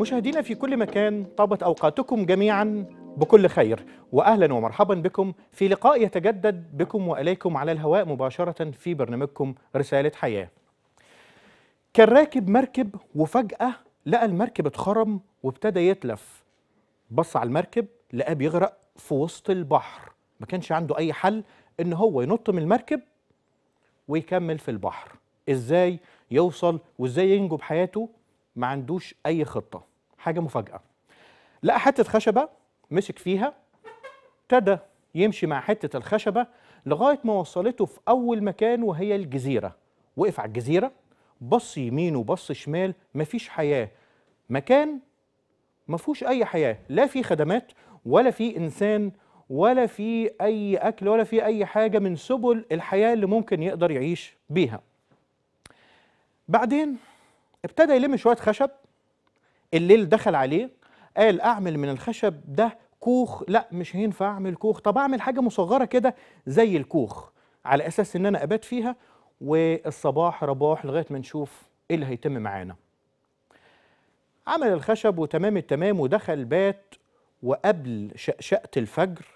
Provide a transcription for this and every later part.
مشاهدينا في كل مكان طابت أوقاتكم جميعا بكل خير وأهلا ومرحبا بكم في لقاء يتجدد بكم وإليكم على الهواء مباشرة في برنامجكم رسالة حياة كان راكب مركب وفجأة لقى المركب اتخرم وابتدى يتلف بص على المركب لقاه بيغرق في وسط البحر ما كانش عنده أي حل إن هو ينط من المركب ويكمل في البحر إزاي يوصل وإزاي ينجو بحياته ما عندوش اي خطه حاجه مفاجاه لقى حته خشبه مسك فيها ابتدى يمشي مع حته الخشبه لغايه ما وصلته في اول مكان وهي الجزيره وقف على الجزيره بص يمين وبص شمال مفيش حياه مكان مفيهوش اي حياه لا في خدمات ولا في انسان ولا في اي اكل ولا في اي حاجه من سبل الحياه اللي ممكن يقدر يعيش بيها بعدين ابتدى يلم شويه خشب الليل دخل عليه قال اعمل من الخشب ده كوخ لا مش هينفع اعمل كوخ طب اعمل حاجه مصغره كده زي الكوخ على اساس ان انا ابات فيها والصباح رباح لغايه ما نشوف ايه اللي هيتم معانا عمل الخشب وتمام التمام ودخل بات وقبل شقشقه الفجر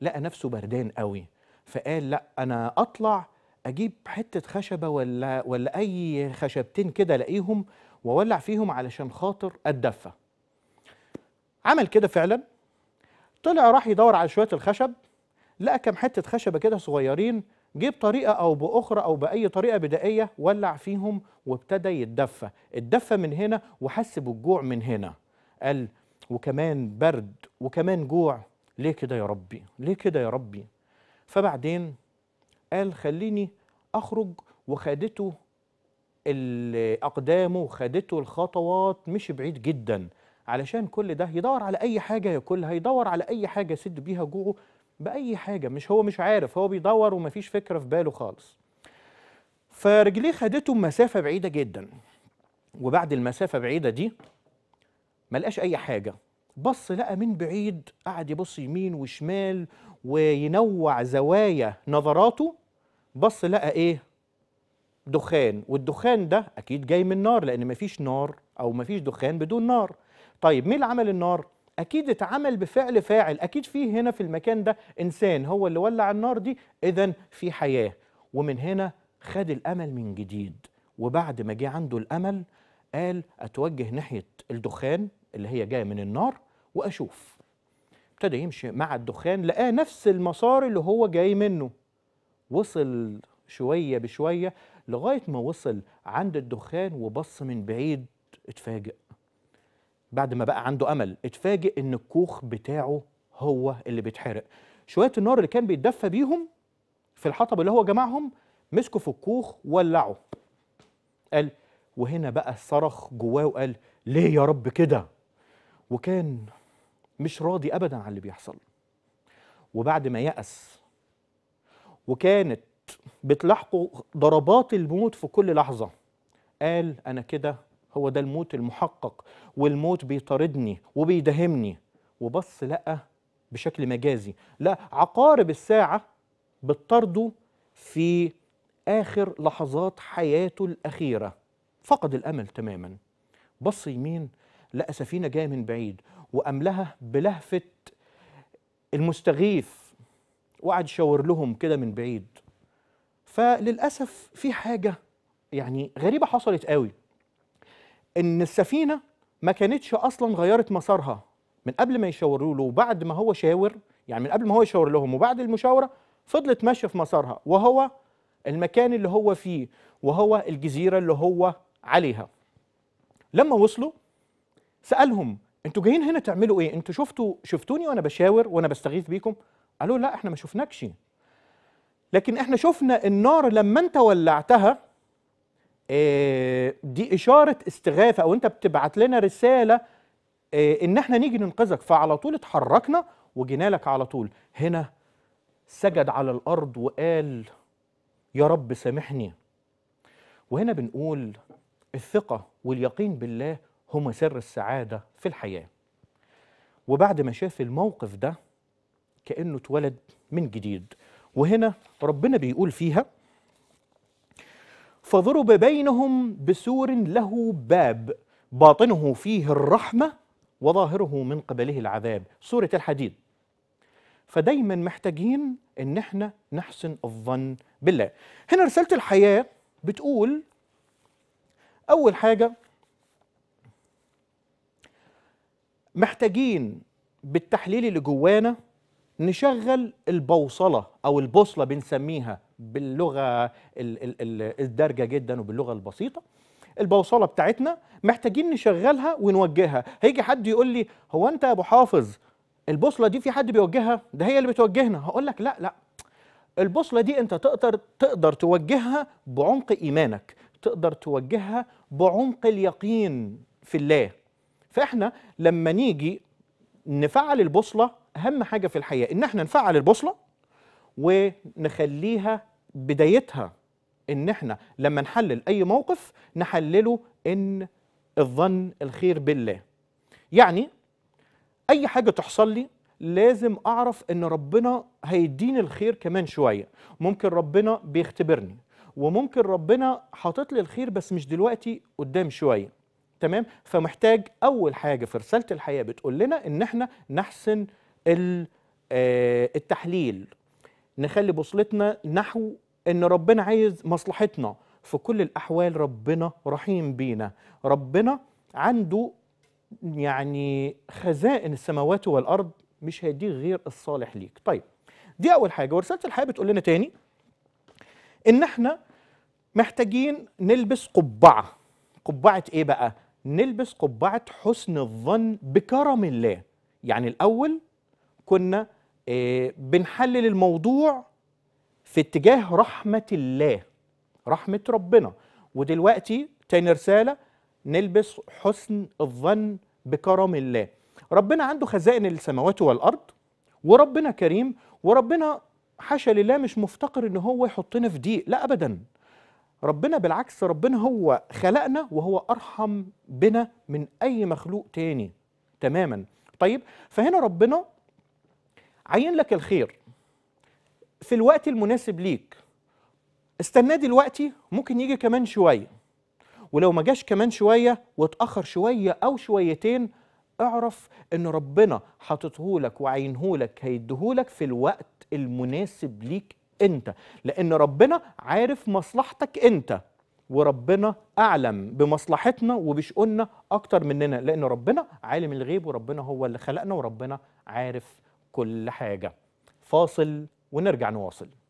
لقى نفسه بردان قوي فقال لا انا اطلع اجيب حته خشبه ولا ولا اي خشبتين كده الاقيهم واولع فيهم علشان خاطر الدفه عمل كده فعلا طلع راح يدور على شويه الخشب لقى كام حته خشبه كده صغيرين جه بطريقه او باخرى او باي طريقه بدائيه ولع فيهم وابتدى يتدفى اتدفى من هنا وحس بالجوع من هنا قال وكمان برد وكمان جوع ليه كده يا ربي ليه كده يا ربي فبعدين قال خليني اخرج وخدته اقدامه وخدته الخطوات مش بعيد جدا علشان كل ده يدور على اي حاجه ياكلها يدور على اي حاجه يسد بيها جوعه باي حاجه مش هو مش عارف هو بيدور ومفيش فكره في باله خالص فرجليه خدته مسافه بعيده جدا وبعد المسافه بعيده دي ملقاش اي حاجه بص لقى من بعيد قعد يبص يمين وشمال وينوع زوايا نظراته بص لقى ايه دخان والدخان ده اكيد جاي من نار لان مفيش نار او مفيش دخان بدون نار طيب مين اللي عمل النار اكيد اتعمل بفعل فاعل اكيد فيه هنا في المكان ده انسان هو اللي ولع النار دي اذا في حياه ومن هنا خد الامل من جديد وبعد ما جه عنده الامل قال اتوجه ناحيه الدخان اللي هي جايه من النار واشوف ابتدى يمشي مع الدخان لقاه نفس المسار اللي هو جاي منه وصل شوية بشوية لغاية ما وصل عند الدخان وبص من بعيد اتفاجئ بعد ما بقى عنده أمل اتفاجئ إن الكوخ بتاعه هو اللي بيتحرق شوية النار اللي كان بيتدفى بيهم في الحطب اللي هو جمعهم مسكوا في الكوخ ولعوا قال وهنا بقى صرخ جواه وقال ليه يا رب كده وكان مش راضي أبدا عن اللي بيحصل وبعد ما يأس وكانت بتلاحقه ضربات الموت في كل لحظة قال أنا كده هو ده الموت المحقق والموت بيطاردني وبيداهمني وبص لقى بشكل مجازي لا عقارب الساعة بتطارده في آخر لحظات حياته الأخيرة فقد الأمل تماما بص يمين لقى سفينة جاية من بعيد وأملها بلهفة المستغيث وقعد يشاور لهم كده من بعيد فللاسف في حاجه يعني غريبه حصلت قوي ان السفينه ما كانتش اصلا غيرت مسارها من قبل ما يشاوروا له وبعد ما هو شاور يعني من قبل ما هو يشاور لهم وبعد المشاوره فضلت ماشيه في مسارها وهو المكان اللي هو فيه وهو الجزيره اللي هو عليها لما وصلوا سالهم انتوا جايين هنا تعملوا ايه انتوا شفتوا شفتوني وانا بشاور وانا بستغيث بيكم قالوا لا احنا ما شفناكش لكن احنا شفنا النار لما انت ولعتها آه، دي اشاره استغاثه او انت بتبعت لنا رساله آه، ان احنا نيجي ننقذك فعلى طول اتحركنا وجينا لك على طول هنا سجد على الارض وقال يا رب سامحني وهنا بنقول الثقه واليقين بالله هما سر السعاده في الحياه وبعد ما شاف الموقف ده كأنه اتولد من جديد وهنا ربنا بيقول فيها فضرب بينهم بسور له باب باطنه فيه الرحمة وظاهره من قبله العذاب سورة الحديد فدايما محتاجين ان احنا نحسن الظن بالله هنا رسالة الحياة بتقول اول حاجة محتاجين بالتحليل اللي جوانا نشغل البوصله او البوصله بنسميها باللغه الدارجه جدا وباللغه البسيطه البوصله بتاعتنا محتاجين نشغلها ونوجهها هيجي حد يقول لي هو انت يا ابو حافظ البوصله دي في حد بيوجهها ده هي اللي بتوجهنا هقول لك لا لا البوصله دي انت تقدر تقدر توجهها بعمق ايمانك تقدر توجهها بعمق اليقين في الله فاحنا لما نيجي نفعل البوصله اهم حاجه في الحقيقه ان احنا نفعل البوصله ونخليها بدايتها ان احنا لما نحلل اي موقف نحلله ان الظن الخير بالله يعني اي حاجه تحصل لي لازم اعرف ان ربنا هيديني الخير كمان شويه ممكن ربنا بيختبرني وممكن ربنا حاطط لي الخير بس مش دلوقتي قدام شويه تمام فمحتاج اول حاجه في رساله الحياه بتقول لنا ان احنا نحسن آه، التحليل نخلي بوصلتنا نحو ان ربنا عايز مصلحتنا في كل الاحوال ربنا رحيم بينا ربنا عنده يعني خزائن السماوات والارض مش هيديك غير الصالح ليك طيب دي اول حاجه ورساله الحياه بتقول لنا تاني ان احنا محتاجين نلبس قبعه قبعه ايه بقى نلبس قبعه حسن الظن بكرم الله يعني الاول كنا آه، بنحلل الموضوع في اتجاه رحمة الله رحمة ربنا ودلوقتي تاني رسالة نلبس حسن الظن بكرم الله ربنا عنده خزائن السماوات والأرض وربنا كريم وربنا حاشا لله مش مفتقر ان هو يحطنا في ضيق لا ابدا ربنا بالعكس ربنا هو خلقنا وهو ارحم بنا من اي مخلوق تاني تماما طيب فهنا ربنا عين لك الخير في الوقت المناسب ليك استناه دلوقتي ممكن يجي كمان شويه ولو ما جاش كمان شويه واتاخر شويه او شويتين اعرف ان ربنا حاططهولك وعينهولك هيديهولك في الوقت المناسب ليك انت لان ربنا عارف مصلحتك انت وربنا اعلم بمصلحتنا وبشؤوننا اكتر مننا لان ربنا عالم الغيب وربنا هو اللي خلقنا وربنا عارف كل حاجة فاصل ونرجع نواصل